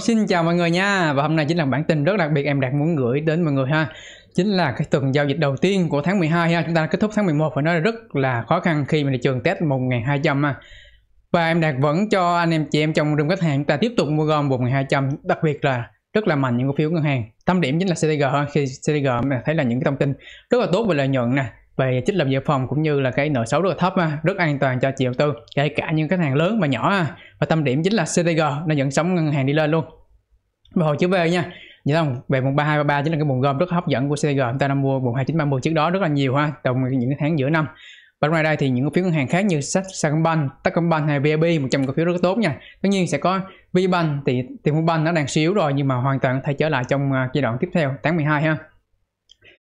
xin chào mọi người nha Và hôm nay chính là bản tin rất đặc biệt em Đạt muốn gửi đến mọi người ha Chính là cái tuần giao dịch đầu tiên của tháng 12 ha Chúng ta đã kết thúc tháng 11 và nói là rất là khó khăn khi mà thị trường test 1200 ha Và em Đạt vẫn cho anh em chị em trong room khách hàng chúng ta tiếp tục mua gom 1200 Đặc biệt là rất là mạnh những cổ phiếu ngân hàng Tâm điểm chính là CTG ha Khi CTG thấy là những cái thông tin rất là tốt về lợi nhuận nè về chất lượng dự phòng cũng như là cái nợ xấu rất thấp rất an toàn cho chị đầu tư kể cả những khách hàng lớn và nhỏ và tâm điểm chính là CTG nó dẫn sóng ngân hàng đi lên luôn và hồi chữ V nha Vậy không? Về vùng 3233 chính là cái vùng gom rất hấp dẫn của CTG Chúng ta đã mua vùng 2930 trước đó rất là nhiều ha Trong những tháng giữa năm Và ngoài đây thì những cổ phiếu ngân hàng khác như Sacombank, Techcombank hay một trăm cổ phiếu rất tốt nha Tất nhiên sẽ có VBank thì tiền bank nó đang xíu rồi Nhưng mà hoàn toàn có thể trở lại trong à, giai đoạn tiếp theo tháng 12 ha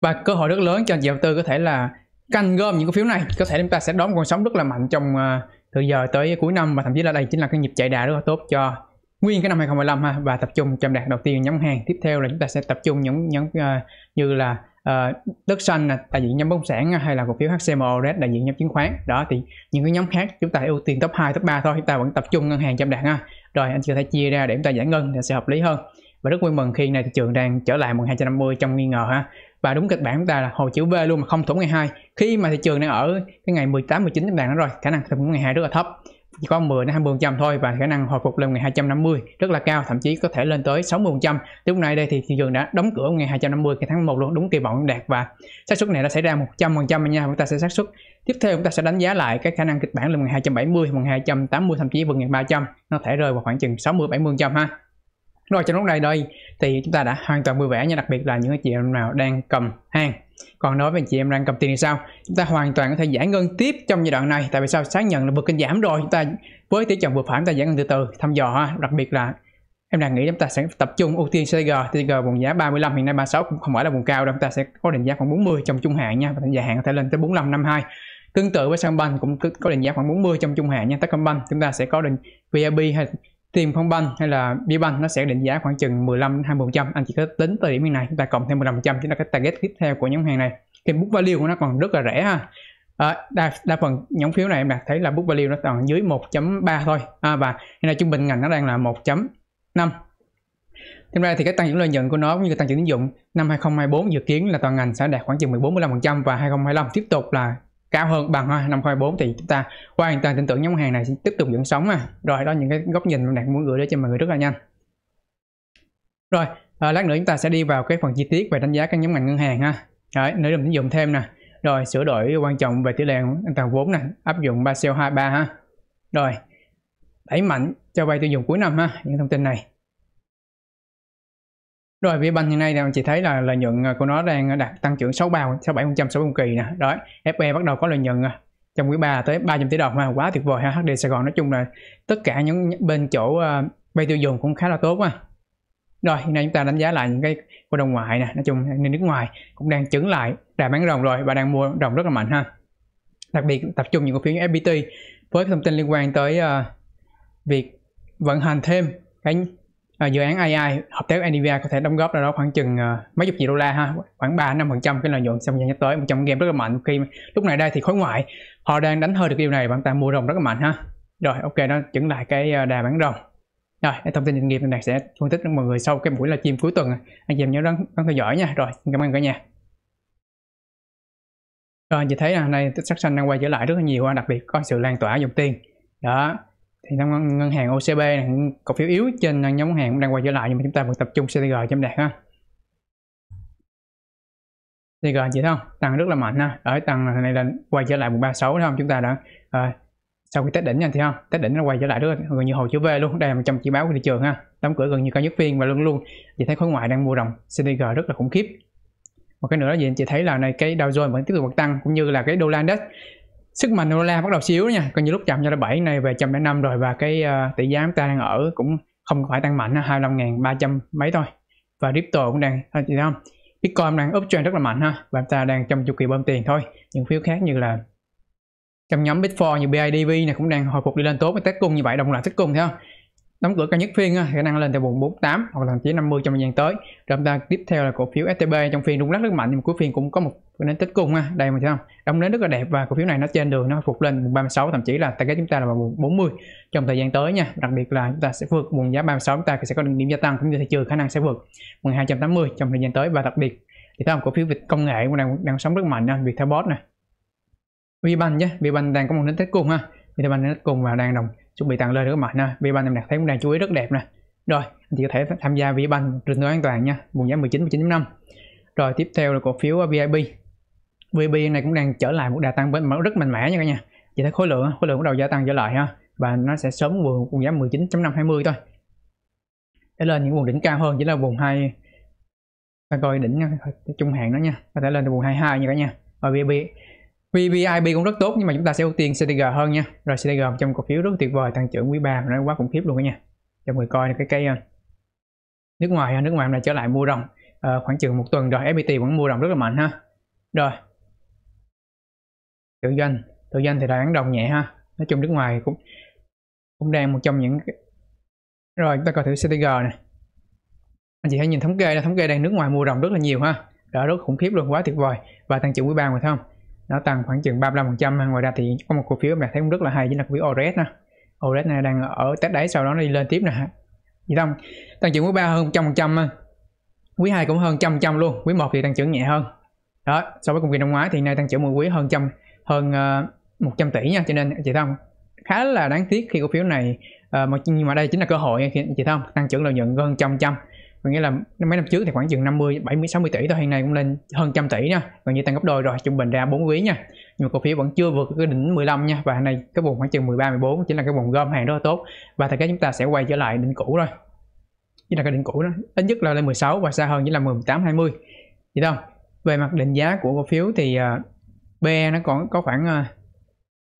và cơ hội rất lớn cho nhà đầu tư có thể là canh gom những cổ phiếu này có thể chúng ta sẽ đón một con sóng rất là mạnh trong ờ, từ giờ tới cuối năm và thậm chí là đây chính là cái nhịp chạy đà rất là tốt cho nguyên cái năm 2015 ha và tập trung trong đạt đầu tiên nhóm hàng tiếp theo là chúng ta sẽ tập trung những nhóm uh, ờ, như là uh, đất xanh là đại diện nhóm bất động sản hay là cổ phiếu HCMO đại diện nhóm chứng khoán đó thì những cái nhóm khác chúng ta ưu tiên top 2 top 3 thôi chúng ta vẫn tập trung ngân hàng trong đạt ha rồi anh chị có thể chia ra để chúng ta giải ngân thì sẽ hợp lý hơn và rất vui mừng khi này thị trường đang trở lại 1250 trong nghi ngờ ha và đúng kịch bản chúng ta là hồi chữ V luôn mà không thủng ngày 2 khi mà thị trường đang ở cái ngày 18 19 các bạn nói rồi khả năng thủng ngày 2 rất là thấp chỉ có 10 đến 20 trăm thôi và khả năng hồi phục lên ngày 250 rất là cao thậm chí có thể lên tới 60 trăm lúc này đây thì thị trường đã đóng cửa ngày 250 cái tháng 1 luôn đúng kỳ vọng đạt và xác suất này đã xảy ra 100 phần trăm nha chúng ta sẽ xác suất tiếp theo chúng ta sẽ đánh giá lại cái khả năng kịch bản lên ngày 270 ngày 280 thậm chí vượt ngày 300 nó thể rơi vào khoảng chừng 60 70 trăm ha rồi trong lúc này đây thì chúng ta đã hoàn toàn vui vẻ nha đặc biệt là những anh chị em nào đang cầm hàng còn nói với anh chị em đang cầm tiền thì sao chúng ta hoàn toàn có thể giải ngân tiếp trong giai đoạn này tại vì sao sáng nhận là vượt kênh giảm rồi chúng ta với tỷ trọng vượt phải ta giải ngân từ từ thăm dò ha đặc biệt là em đang nghĩ chúng ta sẽ tập trung ưu tiên CG TG vùng giá 35 hiện nay 36 cũng không phải là vùng cao đâu chúng ta sẽ có định giá khoảng 40 trong trung hạn nha và dài hạn có thể lên tới 45 52 tương tự với Sandbank cũng có định giá khoảng 40 trong trung hạn nha Techcombank chúng ta sẽ có định VIP hay Tiền phong banh hay là bia banh nó sẽ định giá khoảng chừng 15 20%. Anh chỉ có tính tới điểm này và cộng thêm 15% chính là cái target tiếp theo của nhóm hàng này. Thì book value của nó còn rất là rẻ ha. À, đa, đa phần nhóm phiếu này em đạt thấy là book value nó còn dưới 1.3 thôi à, và hiện nay trung bình ngành nó đang là 1.5 Thêm ra thì cái tăng trưởng lợi nhuận của nó cũng như tăng trưởng tín dụng năm 2024 dự kiến là toàn ngành sẽ đạt khoảng chừng 14-15% và 2025 tiếp tục là cao hơn bằng thôi 504 thì chúng ta hoàn toàn tin tưởng nhóm hàng này sẽ tiếp tục dẫn sóng à rồi đó những cái góc nhìn mà đạt muốn gửi đến cho mọi người rất là nhanh rồi à, lát nữa chúng ta sẽ đi vào cái phần chi tiết về đánh giá các nhóm ngành ngân hàng ha đấy nới rộng dụng thêm nè rồi sửa đổi quan trọng về tỷ lệ an toàn vốn nè áp dụng Basel 23 ha rồi đẩy mạnh cho vay tiêu dùng cuối năm ha những thông tin này rồi VBank hiện nay thì chị thấy là lợi nhuận ờ, của nó đang đạt tăng trưởng 6 bao, 67% so với cùng kỳ nè. Đó, FE bắt đầu có lợi nhuận ờ, trong quý 3 tới 300 tỷ đồng mà quá tuyệt vời ha. HD Sài Gòn nói chung là tất cả những bên chỗ ờ, bay tiêu dùng cũng khá là tốt ha. Rồi, hiện nay chúng ta đánh giá lại những cái cổ đồng ngoại nè, nói chung nên nước ngoài cũng đang chứng lại đà bán rồng rồi và đang mua rồng rất là mạnh ha. Đặc biệt tập trung những cổ phiếu như FPT với thông tin liên quan tới uh, việc vận hành thêm cái À, dự án AI hợp tác Nvidia có thể đóng góp nào đó khoảng chừng à, mấy chục triệu đô la ha khoảng 3 năm phần trăm cái lợi nhuận trong thời gian tới một trong game rất là mạnh khi lúc này đây thì khối ngoại họ đang đánh hơi được điều này bạn ta mua rồng rất là mạnh ha rồi ok đó chuẩn lại cái ờ, đà bán rồng rồi thông tin doanh nghiệp này sẽ phân tích cho mọi người sau cái buổi là stream cuối tuần anh chị em nhớ đón, đón theo dõi nha rồi cảm ơn cả nhà rồi chị thấy là này sắc xanh đang quay trở lại rất là nhiều đặc biệt có sự lan tỏa dòng tiền đó thì trong ngân hàng OCB này, cổ phiếu yếu trên nhóm hàng cũng đang quay trở lại nhưng mà chúng ta vẫn tập trung CTG chấm đạt ha CTG chị thấy không tăng rất là mạnh ha ở tăng này là quay trở lại 136 thấy không chúng ta đã à, sau khi test đỉnh nha thì không test đỉnh nó quay trở lại rất gần như hồi chữ V luôn đây là một trong chỉ báo của thị trường ha đóng cửa gần như cao nhất phiên và luôn luôn chị thấy khối ngoại đang mua rồng CTG rất là khủng khiếp một cái nữa là gì chị thấy là này cái Dow Jones vẫn tiếp tục tăng cũng như là cái đô la index sức mạnh đô la bắt đầu xíu nha còn như lúc chậm cho đô bảy này về chậm đến năm rồi và cái uh, tỷ giá chúng ta đang ở cũng không phải tăng mạnh 25.300 mấy thôi và crypto cũng đang chị ờ, thấy không Bitcoin đang uptrend rất là mạnh ha và ta đang trong chu kỳ bơm tiền thôi những phiếu khác như là trong nhóm Big như BIDV này cũng đang hồi phục đi lên tốt với test cung như vậy đồng loạt test cung thấy không đóng cửa cao nhất phiên à, khả năng lên vùng 48 hoặc là chí 50 trong thời gian tới rồi chúng ta tiếp theo là cổ phiếu STB trong phiên rung lắc rất mạnh nhưng cuối phiên cũng có một nến tích cung ha à, đây mình thấy không đóng nến rất là đẹp và cổ phiếu này nó trên đường nó phục lên vùng 36 thậm chí là target chúng ta là vào vùng 40 trong thời gian tới nha đặc biệt là chúng ta sẽ vượt vùng giá 36 chúng ta sẽ có điểm gia tăng cũng như thị trường khả năng sẽ vượt 1280 trong thời gian tới và đặc biệt thì thấy không cổ phiếu vịt công nghệ cũng đang đang sống rất mạnh ha bot này vi banh nhé vi banh đang có một nến tích cung ha à, Viettelbank nến tích cung và đang đồng chuẩn bị tăng lên nữa các bạn vi VBank em đặt thấy cũng đang chú ý rất đẹp nè rồi anh chị có thể tham gia vi VBank trên nơi an toàn nha vùng giá 19 19.5 rồi tiếp theo là cổ phiếu ờ, VIP VIP này cũng đang trở lại một đà tăng bên rất mạnh mẽ nha cả nhà chị thấy khối lượng khối lượng bắt đầu gia tăng trở lại ha và nó sẽ sớm vượt vùng giá 19.520 thôi để lên những vùng đỉnh cao hơn chỉ là vùng 2 ta à, coi đỉnh trung à, hạn đó nha có thể lên từ vùng 22 nha cả nhà và VB VBIP cũng rất tốt nhưng mà chúng ta sẽ ưu tiên CTG hơn nha rồi CTG trong cổ phiếu rất tuyệt vời tăng trưởng quý 3 nó quá khủng khiếp luôn đó nha cho người coi cái cây nước ngoài nước ngoài hôm nay trở lại mua rồng à, khoảng chừng một tuần rồi FPT vẫn mua rồng rất là mạnh ha rồi tự doanh tự doanh thì đang án đồng nhẹ ha nói chung nước ngoài cũng cũng đang một trong những rồi chúng ta coi thử CTG này anh chị hãy nhìn thống kê là thống kê đang nước ngoài mua rồng rất là nhiều ha đó rất khủng khiếp luôn quá tuyệt vời và tăng trưởng quý ba mà thấy không nó tăng khoảng chừng 35% ngoài ra thì có một cổ phiếu mà thấy cũng rất là hay chính là cổ phiếu Ores nè Ores này đang ở test đáy sau đó nó đi lên tiếp nè gì không tăng trưởng quý ba hơn 100% quý 2 cũng hơn trăm trăm luôn quý 1 thì tăng trưởng nhẹ hơn đó so với cùng kỳ năm ngoái thì nay tăng trưởng mỗi quý hơn trăm hơn uh, ờ, 100 tỷ nha cho nên chị thông khá là đáng tiếc khi cổ phiếu này uh, mà nhưng mà đây chính là cơ hội nha chị thông tăng trưởng lợi nhuận gần trăm trăm có nghĩa là mấy năm trước thì khoảng chừng 50 70 60 tỷ thôi hiện nay cũng lên hơn trăm tỷ nha gần như tăng gấp đôi rồi trung bình ra 4 quý nha nhưng mà cổ phiếu vẫn chưa vượt cái đỉnh 15 nha và nay cái vùng khoảng chừng 13 14 chính là cái vùng gom hàng rất là tốt và thời gian chúng ta sẽ quay trở lại đỉnh cũ rồi chính là cái đỉnh cũ đó ít nhất là lên 16 và xa hơn chính là 18 20 vậy không về mặt định giá của cổ phiếu thì uh, à, BE nó còn có khoảng uh, à,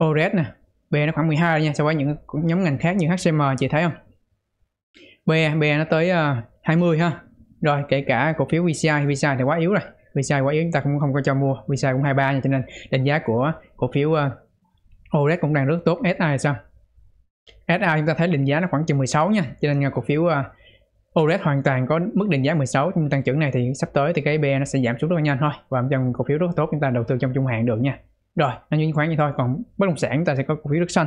ORS nè BE nó khoảng 12 nha so với những nhóm ngành khác như HCM chị thấy không BE BE nó tới uh, 20 ha rồi kể cả cổ phiếu VCI VCI thì quá yếu rồi VCI quá yếu chúng ta cũng không có cho mua VCI cũng 23 nha cho nên đánh giá của cổ phiếu uh, OREX cũng đang rất tốt SI sao SI chúng ta thấy định giá nó khoảng chừng 16 nha cho nên ờ, cổ phiếu uh, OREX hoàn toàn có mức định giá 16 nhưng tăng trưởng này thì sắp tới thì cái BE nó sẽ giảm xuống rất là nhanh thôi và trong cổ phiếu rất tốt chúng ta đầu tư trong trung hạn được nha rồi nó chứng khoán như thôi còn bất động sản chúng ta sẽ có cổ phiếu nước xanh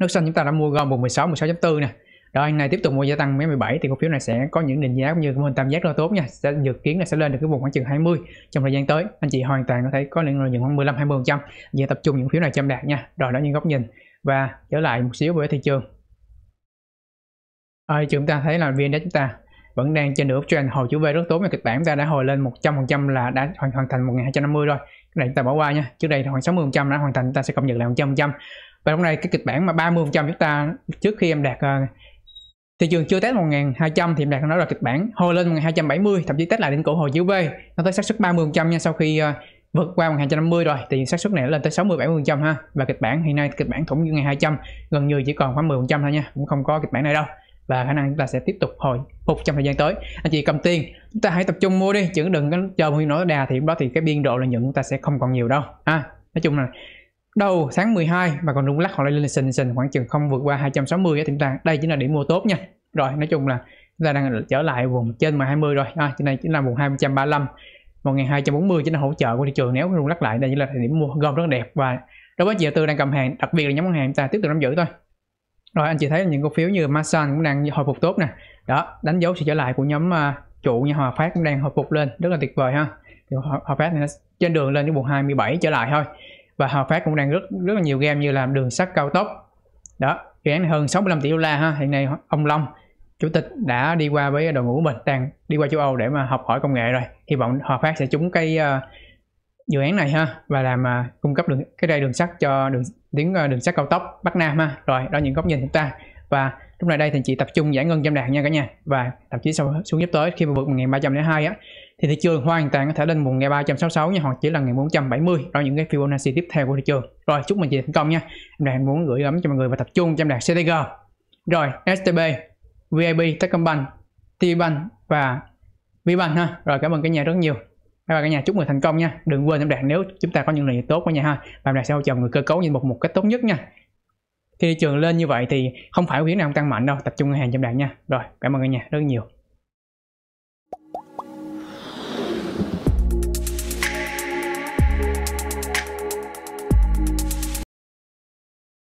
nước xanh chúng ta đã mua gom vùng 16 16.4 nè rồi này tiếp tục mua gia tăng mấy 17 thì cổ phiếu này sẽ có những định giá cũng như mô hình tam giác rất tốt nha sẽ dự kiến là sẽ lên được cái vùng khoảng chừng 20 trong thời gian tới anh chị hoàn toàn có thể có những lợi nhuận khoảng 15 20 phần trăm về tập trung những phiếu này chăm đạt nha rồi đó những góc nhìn và trở lại một xíu với thị trường ơi chúng ta thấy là viên chúng ta vẫn đang trên nửa trend hồi chủ về rất tốt nha kịch bản chúng ta đã hồi lên 100% là đã hoàn, hoàn thành 1250 rồi cái này chúng ta bỏ qua nha trước đây khoảng 60% đã hoàn thành chúng ta sẽ cập nhật lại 100% và hôm nay cái kịch bản mà 30% chúng ta trước khi em đạt ờ, thị trường chưa test 1200 thì em đạt nó là kịch bản hồi lên 1270 thậm chí test lại đỉnh cổ hồi dưới V nó tới xác suất 30% nha sau khi uh, vượt qua 1250 rồi thì xác suất này nó lên tới 60 70% ha và kịch bản hiện nay kịch bản thủng như 200 gần như chỉ còn khoảng 10% thôi nha cũng không có kịch bản này đâu và khả năng chúng ta sẽ tiếp tục hồi phục trong thời gian tới anh chị cầm tiền chúng ta hãy tập trung mua đi chứ đừng có chờ nguyên nổi đà thì đó thì cái biên độ lợi nhuận chúng ta sẽ không còn nhiều đâu ha nói chung là đầu tháng 12 và còn rung lắc hoặc là lên sình sình khoảng chừng không vượt qua 260 cái tiềm tàng đây chính là điểm mua tốt nha rồi nói chung là chúng ta đang trở lại vùng trên mà 20 rồi à, trên này chính là vùng 235 một ngày 240 chính là hỗ trợ của thị trường nếu rung lắc lại đây chính là điểm mua gom rất đẹp và đối với chị đầu tư đang cầm hàng đặc biệt là nhóm ngân hàng chúng ta tiếp tục nắm giữ thôi rồi anh chị thấy những cổ phiếu như Masan cũng đang hồi phục tốt nè đó đánh dấu sự trở lại của nhóm uh, à, trụ như Hòa Phát cũng đang hồi phục lên rất là tuyệt vời ha thì Hòa Phát này trên đường lên cái vùng 27 trở lại thôi và hợp Phát cũng đang rất rất là nhiều game như là đường sắt cao tốc đó dự án hơn 65 tỷ đô la ha hiện nay ông Long chủ tịch đã đi qua với đội ngũ của mình đang đi qua châu Âu để mà học hỏi công nghệ rồi hy vọng Hòa Phát sẽ trúng cái uh, dự án này ha và làm uh, cung cấp đường cái đây đường sắt cho đường tiếng uh, đường sắt cao tốc Bắc Nam ha rồi đó những góc nhìn chúng ta và lúc này đây thì chị tập trung giải ngân trăm đạt nha cả nhà và thậm chí sau xuống giúp tới khi mà vượt 1302 á thì thị trường hoàn toàn có thể lên vùng ngày 366 nha hoặc chỉ là ngày 470 đó những cái Fibonacci tiếp theo của thị trường rồi chúc mình chị thành công nha em đang muốn gửi gắm cho mọi người và tập trung cho em đạt CTG rồi STB VIB Techcombank Tbank và VBank ha rồi cảm ơn cả nhà rất nhiều Bye bye cả nhà, chúc mừng thành công nha. Đừng quên em đạt nếu chúng ta có những lời tốt của nhà ha. Và đạt sẽ hỗ trợ người cơ cấu như một một cách tốt nhất nha. Khi thị trường lên như vậy thì không phải khuyến nào tăng mạnh đâu, tập trung ngân hàng trong đạt nha. Rồi, cảm ơn cả nhà rất nhiều.